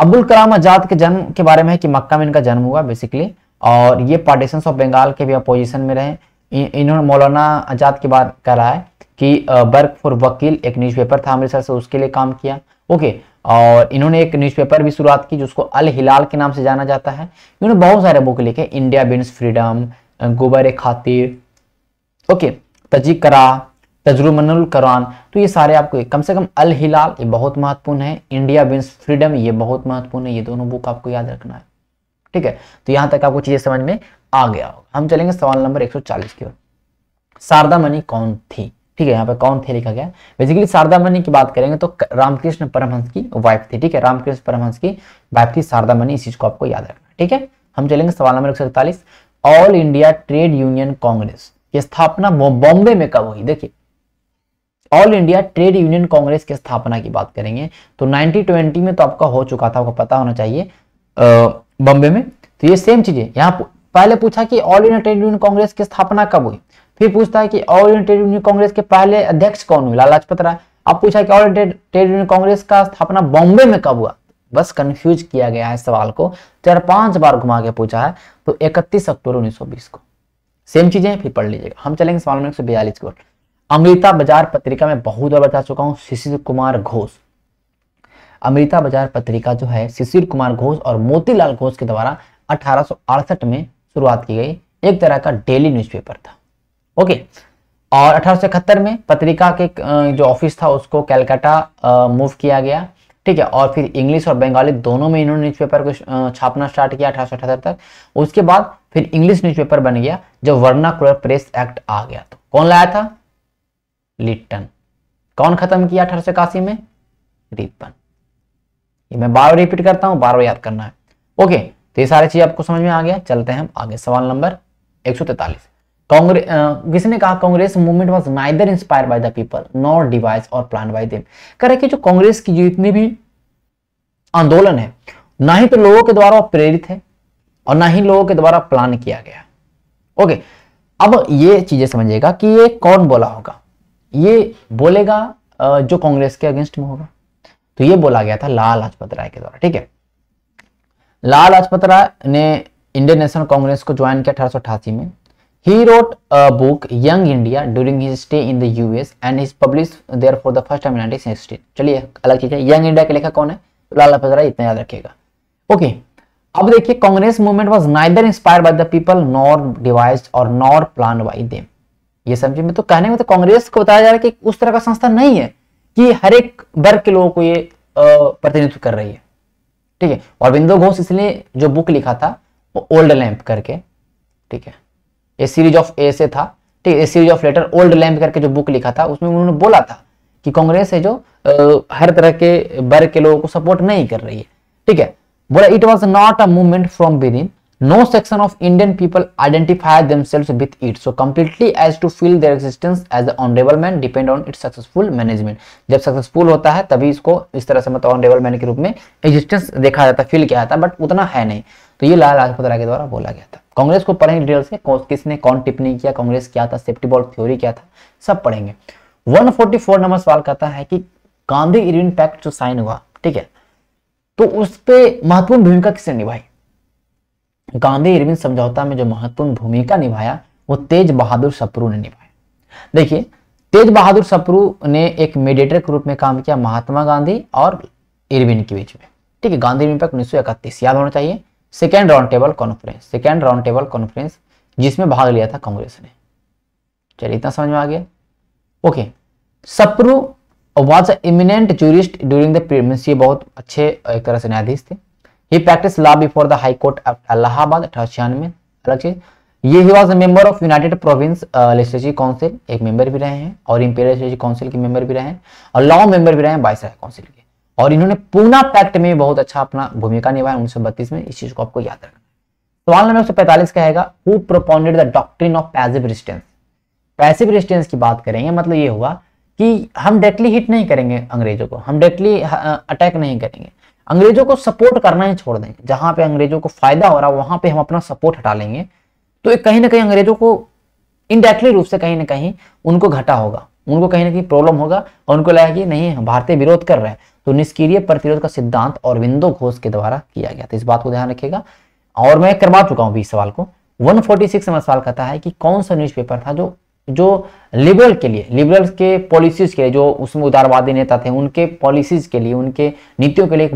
अब्दुल कलाम आजाद के जन्म के बारे में है कि मक्का में इनका जन्म हुआ बेसिकली और ये पार्टीशन ऑफ बंगाल के भी अपोजिशन में रहे इन्होंने मौलाना आजाद के बात रहा है कि वर्क फॉर वकील एक न्यूज़पेपर था अमृतसर से उसके लिए काम किया ओके और इन्होंने एक न्यूज़पेपर भी शुरुआत की जिसको अल हिलाल के नाम से जाना जाता है इन्होंने बहुत सारे बुक लिखे इंडिया बिन्स फ्रीडम गोबर खातिर ओके तजी करा तजरुमनुल करान तो ये सारे आपको कम से कम अल हिलाल ये बहुत महत्वपूर्ण है इंडिया बिन्स फ्रीडम ये बहुत महत्वपूर्ण है ये दोनों बुक आपको याद रखना है ठीक है तो यहाँ तक आपको चीज़ें समझ में आ गया हम चलेंगे सवाल नंबर एक की ओर शारदा मनी कौन थी ठीक है यहाँ पे कौन थे लिखा गया बेसिकली शारदा मणि की बात करेंगे तो रामकृष्ण परमहंस की वाइफ थी ठीक है रामकृष्ण परमहंस की वाइफ थी शारदा मणि इस चीज को आपको याद रखना ठीक है हम चलेंगे सवाल नंबर एक All India Trade Union Congress की स्थापना बॉम्बे में कब हुई देखिए All India Trade Union Congress की स्थापना की बात करेंगे तो 1920 में तो आपका हो चुका था आपको पता होना चाहिए बॉम्बे में तो ये सेम चीज है यहाँ पहले पूछा कि All India Trade Union Congress की स्थापना कब हुई फिर पूछता है कि All India Trade Union Congress के पहले अध्यक्ष कौन हुए लाल लाजपत राय अब पूछा कि All India Trade Union Congress का स्थापना बॉम्बे में कब हुआ बस कंफ्यूज किया गया है सवाल को चार पांच बार घुमा के पूछा है तो इकतीस अक्टूबर उन्नीस को सेम चीजें फिर पढ़ लीजिएगा हम चलेंगे सवाल नंबर एक को अमृता बाजार पत्रिका में बहुत बार बता चुका हूँ शिशिर कुमार घोष अमृता बाजार पत्रिका जो है शिशिर कुमार घोष और मोतीलाल घोष के द्वारा अठारह में शुरुआत की गई एक तरह का डेली न्यूज़पेपर था ओके और अठारह में पत्रिका के जो ऑफिस था उसको कैलकाटा मूव किया गया ठीक है और फिर इंग्लिश और बंगाली दोनों में इन्होंने न्यूज़पेपर को छापना स्टार्ट किया अठारह तक उसके बाद फिर इंग्लिश न्यूज़पेपर बन गया जब कुलर प्रेस एक्ट आ गया तो कौन लाया था लिट्टन कौन खत्म किया अठारह सौ में रिपन ये मैं बार रिपीट करता हूँ बार याद करना है ओके तो ये सारी चीज आपको समझ में आ गया चलते हैं हम आगे सवाल नंबर एक कांग्रेस किसने कहा Congress movement was neither inspire by the people not devise और प्लान बाय देम कह रहे कि जो कांग्रेस की जितनी भी आंदोलन है ना ही तो लोगों के द्वारा प्रेरित है और ना ही लोगों के द्वारा प्लान किया गया ओके अब ये चीजें समझिएगा कि ये कौन बोला होगा ये बोलेगा जो कांग्रेस के अगेंस्ट में होगा तो ये बोला गया था लाल लाजपत राय के द्वारा ठीक है लाल लाजपत राय ने इंडियन नेशनल कांग्रेस को ज्वाइन किया अठारह में He wrote a book, Young India, during his stay in the US and is published there for the first time in 1916. चलिए अलग चीज है यंग इंडिया के लेखा कौन है लाल लाजपत राय इतना याद रखिएगा ओके okay, अब देखिए Congress movement was neither inspire by the people nor devise और नॉर प्लान बाई देम ये समझे में तो कहने में तो कांग्रेस को बताया जा रहा है कि उस तरह का संस्था नहीं है कि हर एक वर्ग के लोगों को ये प्रतिनिधित्व कर रही है ठीक है और बिंदु घोष इसलिए जो बुक लिखा था वो ओल्ड लैंप करके ठीक है ए सीरीज ऑफ ए से था ठीक है series of letter old lamp करके जो बुक लिखा था उसमें उन्होंने बोला था कि कांग्रेस है जो आ, हर तरह के वर्ग के लोगों को सपोर्ट नहीं कर रही है ठीक है बोला it was not a movement from within no section of Indian people identify themselves with it so completely as to feel their existence as the man depend on it successful management जब successful होता है तभी इसको इस तरह से मतलब honourable man के रूप में एक्जिस्टेंस देखा जाता फील किया जाता है बट उतना है नहीं तो ये लाल लाजपत राय के द्वारा बोला गया था कांग्रेस को पढ़ेंगे डिटेल से किसने कौन टिप्पणी किया कांग्रेस क्या था सेफ्टी बॉल थ्योरी क्या था सब पढ़ेंगे 144 नंबर सवाल कहता है कि गांधी इरविन पैक्ट जो साइन हुआ ठीक है तो उस पर महत्वपूर्ण भूमिका किसने निभाई गांधी इरविन समझौता में जो महत्वपूर्ण भूमिका निभाया वो तेज बहादुर सप्रू ने निभाया देखिए तेज बहादुर सप्रू ने एक मेडिएटर के रूप में काम किया महात्मा गांधी और इरविन के बीच में ठीक है गांधी इरविन पैक्ट उन्नीस याद होना चाहिए second round table conference second round table conference जिसमें भाग लिया था कांग्रेस ने चलिए इतना समझ में आ गया okay Sapru was eminent jurist during the means ये बहुत अच्छे एक तरह से न्यायाधीश थे ये practice law before the High Court Allahabad अठारह छियानवे अलग चीज ये ही was member of United Provinces Legislative Council एक मेंबर भी रहे हैं और इंपीरियल लेजिस्लेटिव काउंसिल के मेंबर भी रहे हैं और लॉ मेंबर भी रहे हैं बाईस काउंसिल और इन्होंने पूना पैक्ट में बहुत अच्छा अपना भूमिका निभाया उन्नीस में इस चीज को आपको याद रखना सवाल नंबर एक सौ पैंतालीस का है who propounded the doctrine of passive resistance passive resistance की बात करेंगे मतलब ये हुआ कि हम डायरेक्टली हिट नहीं करेंगे अंग्रेजों को हम डायरेक्टली अटैक नहीं करेंगे अंग्रेजों को सपोर्ट करना ही छोड़ देंगे जहां पे अंग्रेजों को फायदा हो रहा है वहां पे हम अपना सपोर्ट हटा लेंगे तो कहीं ना कहीं अंग्रेजों को इनडायरेक्टली रूप से कहीं ना कहीं उनको घटा होगा उनको कहीं ना कहीं प्रॉब्लम होगा और उनको लगा कि नहीं भारतीय विरोध कर रहे हैं तो निष्क्रिय प्रतिरोध का सिद्धांत अरविंदो घोष के द्वारा किया गया था इस बात को ध्यान रखिएगा और मैं करवा चुका हूं बीस सवाल को 146 फोर्टी सवाल कहता है कि कौन सा न्यूज़पेपर था जो जो लिबरल के लिए लिबरल के पॉलिसीज के लिए जो उसमें उदारवादी नेता थे उनके पॉलिसीज के लिए उनके नीतियों के लिए एक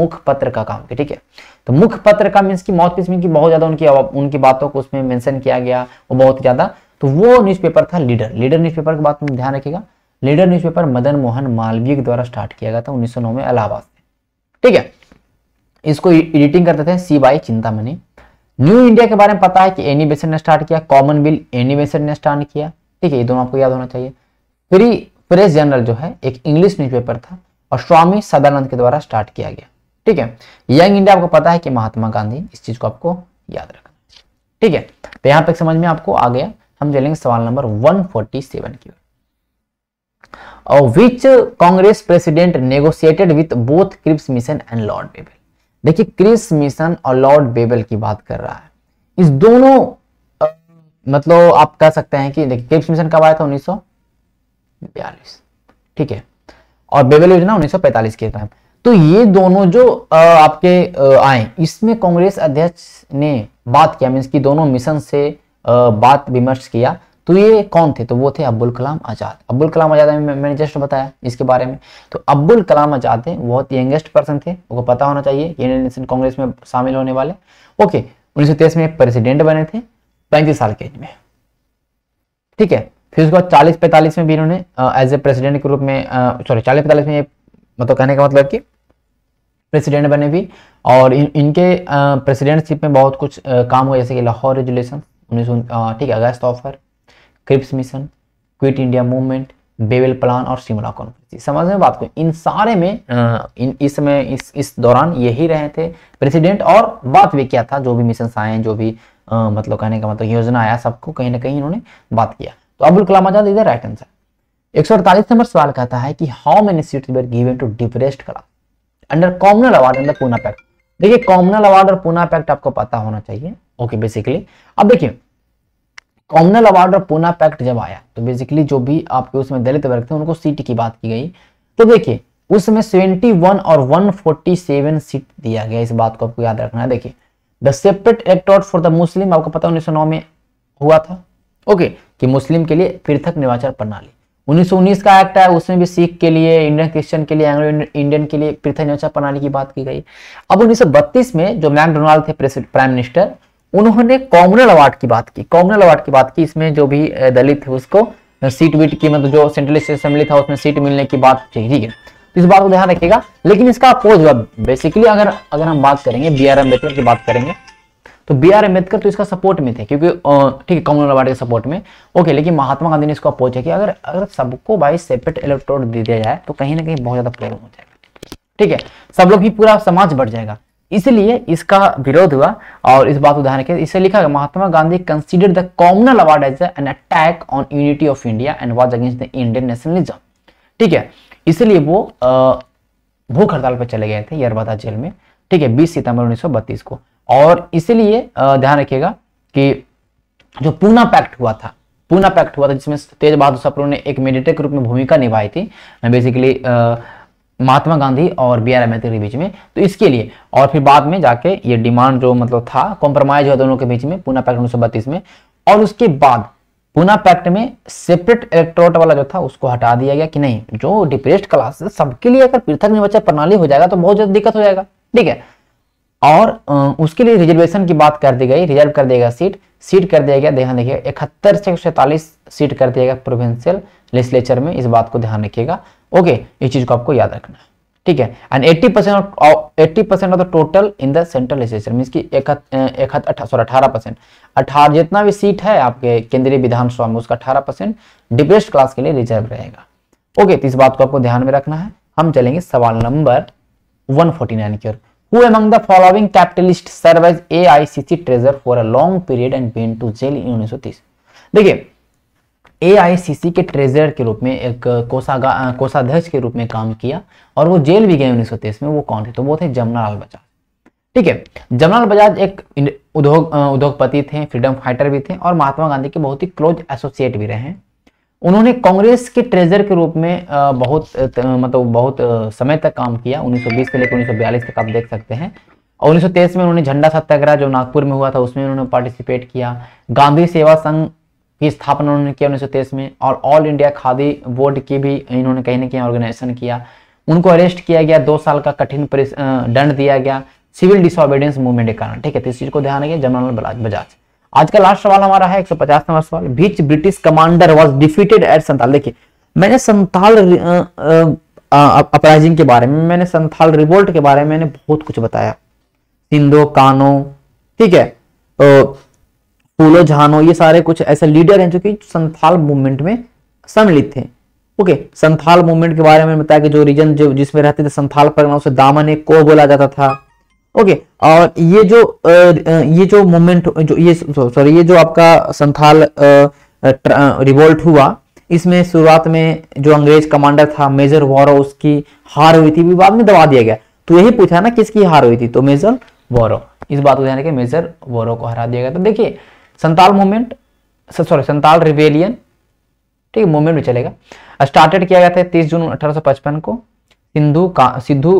मुख पत्र का काम किया ठीक है तो मुख पत्र का मीन्स की मौत मीन की बहुत ज्यादा उनकी उनकी बातों को उसमें मेंशन किया गया वो बहुत ज्यादा तो वो न्यूज़पेपर था लीडर लीडर न्यूज़पेपर की बात ध्यान रखेगा लीडर न्यूज़पेपर मदन मोहन मालवीय के द्वारा स्टार्ट किया गया था 1909 में अलाहाबाद से ठीक है इसको एडिटिंग करते थे C Y Chintamani New India के बारे में पता है कि एनी बेसर ने स्टार्ट किया कॉमन बिल एनी बेसर ने स्टार्ट किया ठीक है ये दोनों आपको याद होना चाहिए फ्री प्रेस जनरल जो है एक इंग्लिश न्यूज़पेपर था और स्वामी सदानंद के द्वारा स्टार्ट किया गया ठीक है यंग इंडिया आपको पता है कि महात्मा गांधी इस चीज को आपको याद रखना ठीक है तो यहाँ पे समझ में आपको आ गया हम चलेंगे सवाल नंबर वन की ओर और which Congress president negotiated with both Cripps Mission and Lord Wavell देखिए क्रिस मिशन और लॉर्ड बेबल की बात कर रहा है इस दोनों मतलब आप कह सकते हैं कि देखिए क्रिप्स मिशन कब आया था उन्नीस ठीक है और बेबल योजना 1945 के टाइम तो ये दोनों जो आपके आए इसमें कांग्रेस अध्यक्ष ने बात किया मीन्स की दोनों मिशन से बात विमर्श किया तो ये कौन थे तो वो थे अब्दुल कलाम आज़ाद अब्दुल कलाम आज़ाद मैंने जस्ट बताया इसके बारे में तो अब्दुल कलाम आज़ाद थे बहुत यंगेस्ट पर्सन थे उनको पता होना चाहिए इंडियन नेशनल कांग्रेस में शामिल होने वाले ओके उन्नीस में प्रेसिडेंट बने थे पैंतीस साल के एज में ठीक है फिर उसके बाद चालीस पैंतालीस में भी इन्होंने एज ए प्रेसिडेंट के रूप में सॉरी चालीस पैंतालीस में मतलब कहने का मतलब कि प्रेसिडेंट बने भी और इन, इनके प्रेसिडेंटशिप में बहुत कुछ आ, काम हुआ जैसे कि लाहौर रेजुलेशन उन्नीस ठीक है अगस्त offer Cripps Mission Quit India Movement Wavell plan और शिमला कॉन्फ्रेंस समझ में बात को इन सारे में हाँ। इन इस इसमें इस इस दौरान यही रहे थे प्रेसिडेंट और बात भी किया था जो भी मिशन आए जो भी आ, मतलब कहने का मतलब योजना आया सबको कहीं ना कहीं इन्होंने बात किया तो अब्दुल कलाम आजाद इधर राइट आंसर एक सौ अड़तालीस नंबर सवाल कहता है कि how many seat were given to depressed class under communal award under Poona pact देखिए कॉमनल अवार्ड और पूना पैक्ट आपको पता होना चाहिए ओके बेसिकली अब देखिए कॉमनल अवार्ड और पूना पैक्ट जब आया तो बेसिकली जो भी आपके उसमें दलित वर्ग थे उनको सीट की बात की गई तो देखिए उसमें समय 71 और 147 सीट दिया गया इस बात को आपको याद रखना है देखिए द सेपरेट एक्ट आउट फॉर द मुस्लिम आपको पता उन्नीस में हुआ था ओके कि मुस्लिम के लिए पृथक निर्वाचन प्रणाली 1919 का एक्ट है उसमें भी सिख के लिए इंडियन क्रिश्चियन के लिए एंग्लो इंडियन के लिए पृथक निर्वाचन प्रणाली की बात की गई अब 1932 में जो मैकडोनाल्ड थे प्राइम मिनिस्टर उन्होंने कॉमनल अवार्ड की बात की कॉमनल अवार्ड की बात की इसमें जो भी दलित है उसको सीट वीट की मतलब जो सेंट्रल असेंबली था उसमें सीट मिलने की बात ठीक है तो इस बात को ध्यान रखिएगा लेकिन इसका अपोज हुआ बेसिकली अगर अगर हम बात करेंगे बी आर अम्बेडकर की बात करेंगे तो बी आर अम्बेडकर तो इसका सपोर्ट में थे क्योंकि ठीक है कॉमनल अवार्ड के सपोर्ट में ओके लेकिन महात्मा गांधी ने इसको अपोज किया अगर अगर सबको भाई सेपरेट इलेक्ट्रोड दे दिया जाए तो कहीं ना कहीं बहुत ज़्यादा प्रॉब्लम हो जाएगा ठीक है सब लोग ही पूरा समाज बढ़ जाएगा इसलिए इसका विरोध हुआ और इस बात उदाहरण के इसे लिखा गया Mahatma Gandhi consider the communal award as an attack on unity of India and was against the Indian nationalism ठीक है इसलिए वो भूख हड़ताल पर चले गए थे यरबादा जेल में ठीक है 20 सितंबर 1932 को और इसलिए ध्यान रखिएगा कि जो पूना पैक्ट हुआ था पूना पैक्ट हुआ था जिसमें तेज बहादुर सप्रो ने एक मेडिटर के रूप में भूमिका निभाई थी बेसिकली महात्मा गांधी और बी आर अम्बेडकर के बीच में तो इसके लिए और फिर बाद में जाके ये डिमांड जो मतलब था कॉम्प्रोमाइज हुआ दोनों के बीच में पूना पैक्ट उन्नीस में और उसके बाद पूना पैक्ट में सेपरेट इलेक्ट्रोट वाला जो था उसको हटा दिया गया कि नहीं जो डिप्रेस्ड क्लास सबके लिए अगर पृथक निर्वाचन प्रणाली हो जाएगा तो बहुत ज्यादा दिक्कत हो जाएगा ठीक है और उसके लिए रिजर्वेशन की बात कर दी गई रिजर्व कर दिया गया सीट सीट कर दिया गया ध्यान रखिएगा इकहत्तर से एक सीट कर दिया गया प्रोविंशियल लेजिस्लेचर में इस बात को ध्यान रखिएगा ओके ये चीज को आपको याद रखना है ठीक है and eighty percent eighty percent of the total in the central legislature mean की एक सॉरी अठारह परसेंट अठारह जितना भी सीट है आपके केंद्रीय विधानसभा में उसका अठारह परसेंट डिप्रेस्ड क्लास के लिए रिजर्व रहेगा ओके तो इस बात को आपको ध्यान में रखना है हम चलेंगे सवाल नंबर वन फोर्टी नाइन की ओर who among the Who among the following capitalists see as AICC treasurer for a long period and been to उन्नीस सौ तीस देखिये एआईसीसी के ट्रेजर के रूप में एक कोषागा कोषाध्यक्ष के रूप में काम किया और वो जेल भी गए उन्नीस में वो कौन थे तो वो थे जमुनालाल बजाज ठीक है जमनाल बजाज एक उद्योग उद्योगपति थे फ्रीडम फाइटर भी थे और महात्मा गांधी के बहुत ही क्लोज एसोसिएट भी रहे उन्होंने कांग्रेस के ट्रेजर के रूप में बहुत मतलब बहुत समय तक काम किया 1920 से लेकर 1942 तक आप देख सकते हैं और 1923 में उन्होंने झंडा सत्याग्रह जो नागपुर में हुआ था उसमें उन्होंने पार्टिसिपेट किया गांधी सेवा संघ की स्थापना उन्होंने किया उन्नीस में और ऑल इंडिया खादी बोर्ड की भी इन्होंने कहीं ना कहीं ऑर्गेनाइजेशन किया उनको अरेस्ट किया गया दो साल का कठिन दंड दिया गया सिविल डिसऑबेडियंस मूवमेंट के कारण ठीक है तो इस चीज को ध्यान रखिए जनरल बजाज आज का लास्ट सवाल हमारा है एक सौ पचास नंबर सवाल which British commander was defeated at Santal देखिए मैंने संताल अपराइजिंग के बारे में मैंने संथाल रिवोल्ट के बारे में मैंने बहुत कुछ बताया सिंधो कानो ठीक है तो फूलो झानो ये सारे कुछ ऐसे लीडर हैं जो कि संथाल मूवमेंट में सम्मिलित थे ओके संथाल मूवमेंट के बारे में बताया कि जो रीजन जो जिसमें रहते थे संथाल परगना उसे दामन एक को बोला जाता था ओके और ये जो ये जो मूवमेंट जो ये सॉरी ये जो आपका संथाल रिवोल्ट हुआ इसमें शुरुआत में जो अंग्रेज कमांडर था मेजर वॉरो उसकी हार हुई थी भी बाद में दबा दिया गया तो यही पूछा ना किसकी हार हुई थी तो मेजर वॉरो इस बात को ध्यान रखें मेजर वॉरो को हरा दिया गया तो देखिए Santal movement sorry Santal rebellion ठीक है मूवमेंट भी चलेगा स्टार्टेड किया गया था तीस जून 1855 को सिंधु सिद्धु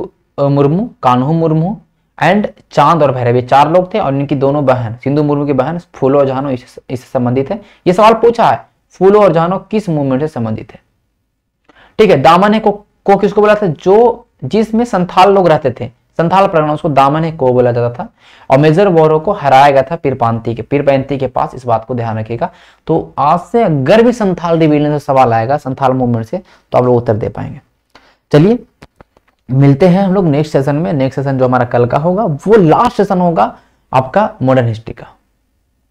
मुर्मू कान्हू मुर्मू एंड चांद और भैरव ये चार लोग थे और इनकी दोनों बहन सिंधु मुर्मू की बहन फूलो और जहानो इससे इस संबंधित है ये सवाल पूछा है फूलो और जहानो किस मूवमेंट से संबंधित है ठीक है दामन है को, को किसको बोला था जो जिसमें संथाल लोग रहते थे संथाल प्रगणों उसको दामन है को बोला जाता था और मेजर वोरो को हराया गया था पीरपांती के पीरपैंती के पास इस बात को ध्यान रखिएगा तो आज से अगर भी संथाल डिवीजन से सवाल आएगा संथाल मूवमेंट से तो आप लोग उत्तर दे पाएंगे चलिए मिलते हैं हम लोग नेक्स्ट सेशन में नेक्स्ट सेशन जो हमारा कल का होगा वो लास्ट सेशन होगा आपका मॉडर्न हिस्ट्री का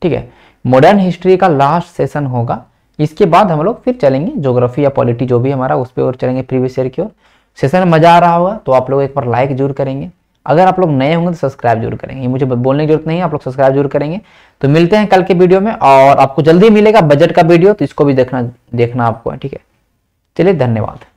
ठीक है मॉडर्न हिस्ट्री का लास्ट सेशन होगा इसके बाद हम लोग फिर चलेंगे ज्योग्राफी या पॉलिटी जो भी हमारा उस पर और चलेंगे प्रीवियस ईयर की ओर सेशन मजा आ रहा होगा तो आप लोग एक बार लाइक जरूर करेंगे अगर आप लोग नए होंगे तो सब्सक्राइब जरूर करेंगे मुझे बोलने की जरूरत नहीं है आप लोग सब्सक्राइब जरूर करेंगे तो मिलते हैं कल के वीडियो में और आपको जल्दी मिलेगा बजट का वीडियो तो इसको भी देखना देखना आपको ठीक है चलिए धन्यवाद